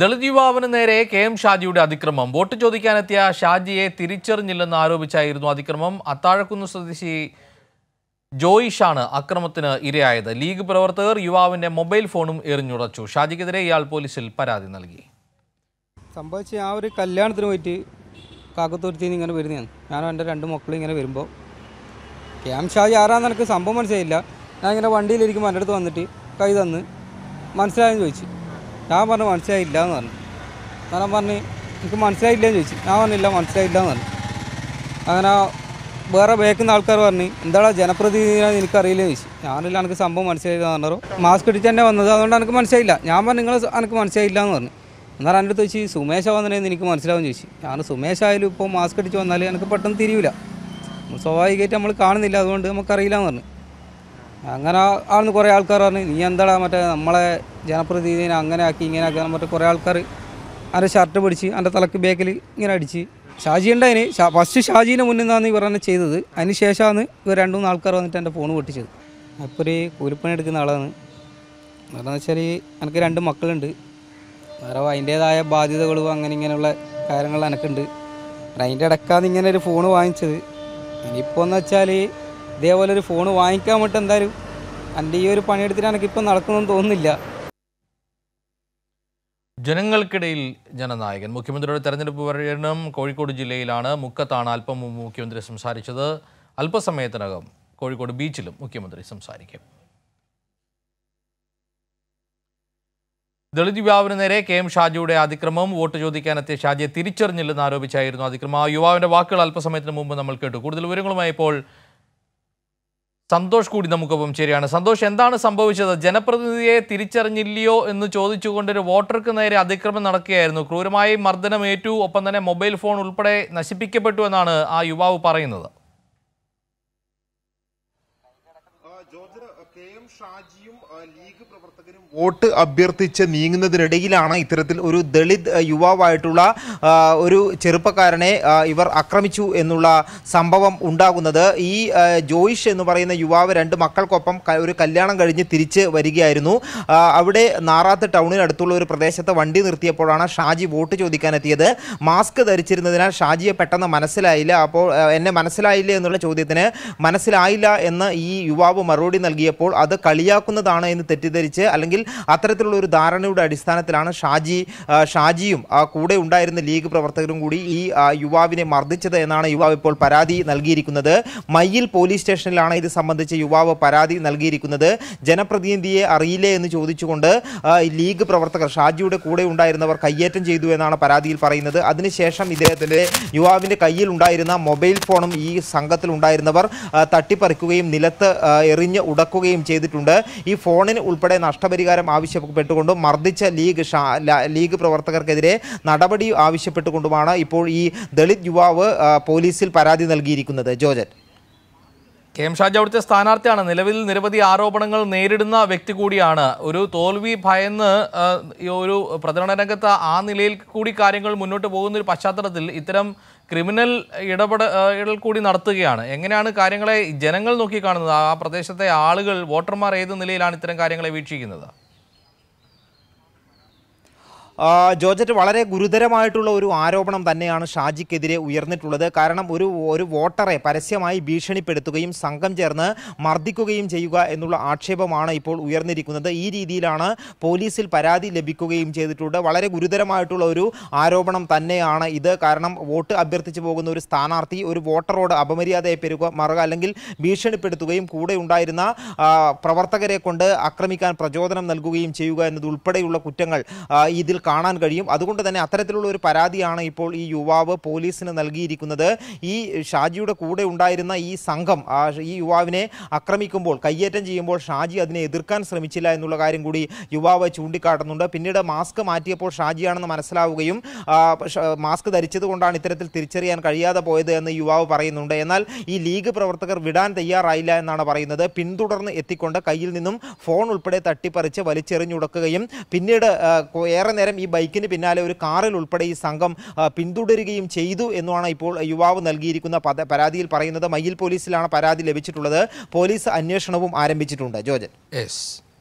ദളിത് യുവാവിന് നേരെ K M ഷാജിയുടെ അതിക്രമം വോട്ട് ചോദിക്കാനെത്തിയ ഷാജിയെ തിരിച്ചറിഞ്ഞില്ലെന്ന് ആരോപിച്ചായിരുന്നു അതിക്രമം അത്താഴക്കുന്ന് സ്വദേശി ജോയിഷാണ് അക്രമത്തിന് ഇരയായത് ലീഗ് പ്രവർത്തകർ യുവാവിന്റെ മൊബൈൽ ഫോണും എറിഞ്ഞുടച്ചു ഷാജിക്കെതിരെ ഇയാൾ പോലീസിൽ പരാതി നൽകി സംഭവിച്ച ആ ഒരു കല്യാണത്തിന് പോയിട്ട് കാക്കത്തുരുത്തി ഇങ്ങനെ വരുന്നതാണ് ഞാനും എൻ്റെ രണ്ട് മക്കളും ഇങ്ങനെ വരുമ്പോൾ കെ എം ഷാജി ആരാന്ന് എനിക്ക് സംഭവം മനസ്സിലായില്ല ഞാൻ ഇങ്ങനെ വണ്ടിയിലിരിക്കുമ്പോൾ എൻ്റെ അടുത്ത് വന്നിട്ട് കൈ തന്ന് മനസ്സിലായെന്ന് ചോദിച്ചു ഞാൻ പറഞ്ഞു മനസ്സിലായില്ല എന്ന് പറഞ്ഞു ഞാൻ പറഞ്ഞ് എനിക്ക് മനസ്സിലായില്ല എന്ന് ചോദിച്ചു ഞാൻ പറഞ്ഞില്ല മനസ്സിലായില്ല എന്ന് പറഞ്ഞു അങ്ങനെ വേറെ ബേക്കുന്ന ആൾക്കാർ പറഞ്ഞു എന്താടാ ജനപ്രതിനിധി എനിക്കറിയില്ല ചോദിച്ചു ഞാനില്ല എനിക്ക് സംഭവം മനസ്സിലായില്ല എന്ന് പറഞ്ഞു മാസ്ക് ഇട്ടിട്ട് തന്നെ വന്നത് അതുകൊണ്ട് എനിക്ക് മനസ്സിലായില്ല ഞാൻ പറഞ്ഞു നിങ്ങൾ എനിക്ക് മനസ്സിലായില്ല എന്ന് പറഞ്ഞു എന്നാൽ എൻ്റെ അടുത്ത് വെച്ച് സുമേഷ വന്നതിന് എനിക്ക് മനസ്സിലാവും ചോദിച്ചു ഞാൻ സുമേഷ് ആയാലും ഇപ്പോൾ മാസ്ക് അടിച്ച് വന്നാൽ എനിക്ക് പെട്ടെന്ന് തിരിയില്ല സ്വാഭാവികമായിട്ട് നമ്മൾ കാണുന്നില്ല അതുകൊണ്ട് നമുക്കറിയില്ല എന്ന് പറഞ്ഞു അങ്ങനെ ആണെന്ന് കുറേ ആൾക്കാർ പറഞ്ഞു നീ എന്താടാ മറ്റേ നമ്മളെ ജനപ്രതിനിധി അങ്ങനെ ആക്കി ഇങ്ങനെ ആക്കി പറഞ്ഞിട്ട് കുറേ ആൾക്കാർ അവൻ്റെ ഷർട്ട് പിടിച്ച് അവൻ്റെ തലക്ക് ബേക്കിൽ ഇങ്ങനെ അടിച്ച് ഷാജി ഉണ്ടായിന് ഫസ്റ്റ് ഷാജീൻ്റെ മുന്നിൽ നിന്നാണ് ഇവർ തന്നെ ചെയ്തത് അതിന് ശേഷമാണ് ഇവർ രണ്ടു മൂന്ന് ആൾക്കാർ വന്നിട്ട് എൻ്റെ ഫോൺ പൊട്ടിച്ചത് അപ്പോൾ ഒരു കൂലിപ്പണി എടുക്കുന്ന ആളാണ് എന്താണെന്ന് വെച്ചാൽ എനിക്ക് രണ്ട് മക്കളുണ്ട് വേറെ അതിൻ്റേതായ ബാധ്യതകളും അങ്ങനെ ഇങ്ങനെയുള്ള കാര്യങ്ങൾ എനിക്കുണ്ട് അതിൻ്റെ ഇടക്കാന്ന് ഇങ്ങനെ ഒരു ഫോൺ വാങ്ങിച്ചത് ഇനിയിപ്പോൾ എന്ന് വെച്ചാൽ ഇതേപോലെ ഒരു ഫോൺ വാങ്ങിക്കാൻ വേണ്ടി എന്തായാലും എൻ്റെ ഈ ഒരു പണിയെടുത്തിട്ട് എനിക്കിപ്പോൾ നടക്കുന്നതെന്ന് തോന്നുന്നില്ല ജനങ്ങൾക്കിടയിൽ ജനനായകൻ മുഖ്യമന്ത്രിയുടെ തെരഞ്ഞെടുപ്പ് പര്യടനം കോഴിക്കോട് ജില്ലയിലാണ് മുക്കത്താണ് അല്പം മുഖ്യമന്ത്രി സംസാരിച്ചത് അല്പസമയത്തിനകം കോഴിക്കോട് ബീച്ചിലും മുഖ്യമന്ത്രി സംസാരിക്കും ദളിത് യുവാവിന് നേരെ കെ എം ഷാജിയുടെ അതിക്രമം വോട്ട് ചോദിക്കാനെത്തിയ ഷാജിയെ തിരിച്ചറിഞ്ഞില്ലെന്ന് ആരോപിച്ചായിരുന്നു അതിക്രമം ആ യുവാവിന്റെ വാക്കുകൾ അല്പസമയത്തിന് മുമ്പ് നമ്മൾ കേട്ടു കൂടുതൽ വിവരങ്ങളുമായി ഇപ്പോൾ സന്തോഷ് കൂടി നമുക്കൊപ്പം ചേരുകയാണ് സന്തോഷ് എന്താണ് സംഭവിച്ചത് ജനപ്രതിനിധിയെ തിരിച്ചറിഞ്ഞില്ലയോ എന്ന് ചോദിച്ചുകൊണ്ട് ഒരു വോട്ടർക്ക് നേരെ അതിക്രമം നടക്കുകയായിരുന്നു ക്രൂരമായി മർദ്ദനമേറ്റു ഒപ്പം തന്നെ മൊബൈൽ ഫോൺ ഉൾപ്പെടെ നശിപ്പിക്കപ്പെട്ടു എന്നാണ് ആ യുവാവ് പറയുന്നത് ഷാജിയും ലീഗ് പ്രവർത്തകരും വോട്ട് അഭ്യർത്ഥിച്ച് നീങ്ങുന്നതിനിടയിലാണ് ഇത്തരത്തിൽ ഒരു ദളിത് യുവാവായിട്ടുള്ള ഒരു ചെറുപ്പക്കാരനെ ഇവർ ആക്രമിച്ചു എന്നുള്ള സംഭവം ഉണ്ടാകുന്നത് ഈ ജോയിഷ് എന്ന് പറയുന്ന യുവാവ് രണ്ട് മക്കൾക്കൊപ്പം ഒരു കല്യാണം കഴിഞ്ഞ് തിരിച്ച് വരികയായിരുന്നു അവിടെ നാറാത്ത് ടൗണിനടുത്തുള്ള ഒരു പ്രദേശത്ത് വണ്ടി നിർത്തിയപ്പോഴാണ് ഷാജി വോട്ട് ചോദിക്കാനെത്തിയത് മാസ്ക് ധരിച്ചിരുന്നതിനാൽ ഷാജിയെ പെട്ടെന്ന് മനസ്സിലായില്ല അപ്പോൾ എന്നെ മനസ്സിലായില്ല എന്നുള്ള ചോദ്യത്തിന് മനസ്സിലായില്ല എന്ന് ഈ യുവാവ് മറുപടി മറുപടി നൽകിയപ്പോൾ അത് കളിയാക്കുന്നതാണ് എന്ന് തെറ്റിദ്ധരിച്ച് അല്ലെങ്കിൽ അത്തരത്തിലുള്ള ഒരു ധാരണയുടെ അടിസ്ഥാനത്തിലാണ് ഷാജി ഷാജിയും കൂടെ ഉണ്ടായിരുന്ന ലീഗ് പ്രവർത്തകരും കൂടി ഈ യുവാവിനെ മർദ്ദിച്ചത് എന്നാണ് യുവാവ് ഇപ്പോൾ പരാതി നൽകിയിരിക്കുന്നത് മയ്യിൽ പോലീസ് സ്റ്റേഷനിലാണ് ഇത് സംബന്ധിച്ച് യുവാവ് പരാതി നൽകിയിരിക്കുന്നത് ജനപ്രതിനിധിയെ അറിയില്ലേ എന്ന് ചോദിച്ചുകൊണ്ട് ലീഗ് പ്രവർത്തകർ ഷാജിയുടെ കൂടെ ഉണ്ടായിരുന്നവർ കയ്യേറ്റം ചെയ്തു എന്നാണ് പരാതിയിൽ പറയുന്നത് അതിനുശേഷം ഇദ്ദേഹത്തിൻ്റെ യുവാവിൻ്റെ കയ്യിൽ ഉണ്ടായിരുന്ന മൊബൈൽ ഫോണും ഈ സംഘത്തിൽ ഉണ്ടായിരുന്നവർ തട്ടിപ്പറിക്കുകയും നിലത്ത് എറിഞ്ഞ് ഉടക്കുകയും ചെയ്തിട്ടുണ്ട് ഈ ഫോണിന് ഉൾപ്പെടെ നഷ്ടപരിഹാരം ആവശ്യപ്പെട്ടുകൊണ്ടും മർദ്ദിച്ച ലീഗ് ലീഗ് പ്രവർത്തകർക്കെതിരെ നടപടി ആവശ്യപ്പെട്ടുകൊണ്ടുമാണ് ഇപ്പോൾ ഈ ദളിത് യുവാവ് പോലീസിൽ പരാതി നൽകിയിരിക്കുന്നത് ജോജറ്റ് കെ എം ഷാജി അവിടുത്തെ സ്ഥാനാർത്ഥിയാണ് നിലവിൽ നിരവധി ആരോപണങ്ങൾ നേരിടുന്ന വ്യക്തി കൂടിയാണ് ഒരു തോൽവി ഭയന്ന് ഒരു പ്രചരണ രംഗത്ത് ആ നിലയിൽ കൂടി കാര്യങ്ങൾ മുന്നോട്ട് പോകുന്ന ഒരു പശ്ചാത്തലത്തിൽ ഇത്തരം ക്രിമിനൽ ഇടപെടൽ കൂടി നടത്തുകയാണ് എങ്ങനെയാണ് കാര്യങ്ങളെ ജനങ്ങൾ നോക്കിക്കാണുന്നത് ആ പ്രദേശത്തെ ആളുകൾ വോട്ടർമാർ ഏത് നിലയിലാണ് ഇത്തരം കാര്യങ്ങളെ വീക്ഷിക്കുന്നത് ജോർജറ്റ് വളരെ ഗുരുതരമായിട്ടുള്ള ഒരു ആരോപണം തന്നെയാണ് ഷാജിക്കെതിരെ ഉയർന്നിട്ടുള്ളത് കാരണം ഒരു ഒരു വോട്ടറെ പരസ്യമായി ഭീഷണിപ്പെടുത്തുകയും സംഘം ചേർന്ന് മർദ്ദിക്കുകയും ചെയ്യുക എന്നുള്ള ആക്ഷേപമാണ് ഇപ്പോൾ ഉയർന്നിരിക്കുന്നത് ഈ രീതിയിലാണ് പോലീസിൽ പരാതി ലഭിക്കുകയും ചെയ്തിട്ടുണ്ട് വളരെ ഗുരുതരമായിട്ടുള്ള ഒരു ആരോപണം തന്നെയാണ് ഇത് കാരണം വോട്ട് അഭ്യർത്ഥിച്ചു പോകുന്ന ഒരു സ്ഥാനാർത്ഥി ഒരു വോട്ടറോട് അപമര്യാദയെ മറുക അല്ലെങ്കിൽ ഭീഷണിപ്പെടുത്തുകയും കൂടെ ഉണ്ടായിരുന്ന പ്രവർത്തകരെ കൊണ്ട് ആക്രമിക്കാൻ പ്രചോദനം നൽകുകയും ചെയ്യുക എന്നതുൾപ്പെടെയുള്ള കുറ്റങ്ങൾ ഇതിൽ കാണാൻ കഴിയും അതുകൊണ്ട് തന്നെ അത്തരത്തിലുള്ള ഒരു പരാതിയാണ് ഇപ്പോൾ ഈ യുവാവ് പോലീസിന് നൽകിയിരിക്കുന്നത് ഈ ഷാജിയുടെ കൂടെ ഉണ്ടായിരുന്ന ഈ സംഘം ഈ യുവാവിനെ ആക്രമിക്കുമ്പോൾ കയ്യേറ്റം ചെയ്യുമ്പോൾ ഷാജി അതിനെ എതിർക്കാൻ ശ്രമിച്ചില്ല എന്നുള്ള കാര്യം കൂടി യുവാവ് ചൂണ്ടിക്കാട്ടുന്നുണ്ട് പിന്നീട് മാസ്ക് മാറ്റിയപ്പോൾ ഷാജിയാണെന്ന് മനസ്സിലാവുകയും മാസ്ക് ധരിച്ചത് കൊണ്ടാണ് ഇത്തരത്തിൽ തിരിച്ചറിയാൻ കഴിയാതെ പോയത് എന്ന് യുവാവ് പറയുന്നുണ്ട് എന്നാൽ ഈ ലീഗ് പ്രവർത്തകർ വിടാൻ തയ്യാറായില്ല എന്നാണ് പറയുന്നത് പിന്തുടർന്ന് എത്തിക്കൊണ്ട് കയ്യിൽ നിന്നും ഫോൺ ഉൾപ്പെടെ തട്ടിപ്പറിച്ച് വലിച്ചെറിഞ്ഞുടക്കുകയും പിന്നീട് ഏറെ നേരം പകരം ഈ ബൈക്കിന് പിന്നാലെ ഒരു കാറിൽ ഉൾപ്പെടെ ഈ സംഘം പിന്തുടരുകയും ചെയ്തു എന്നാണ് ഇപ്പോൾ യുവാവ് നൽകിയിരിക്കുന്ന പരാതിയിൽ പറയുന്നത് മയ്യിൽ പോലീസിലാണ് പരാതി ലഭിച്ചിട്ടുള്ളത് പോലീസ് അന്വേഷണവും ആരംഭിച്ചിട്ടുണ്ട് ജോജൻ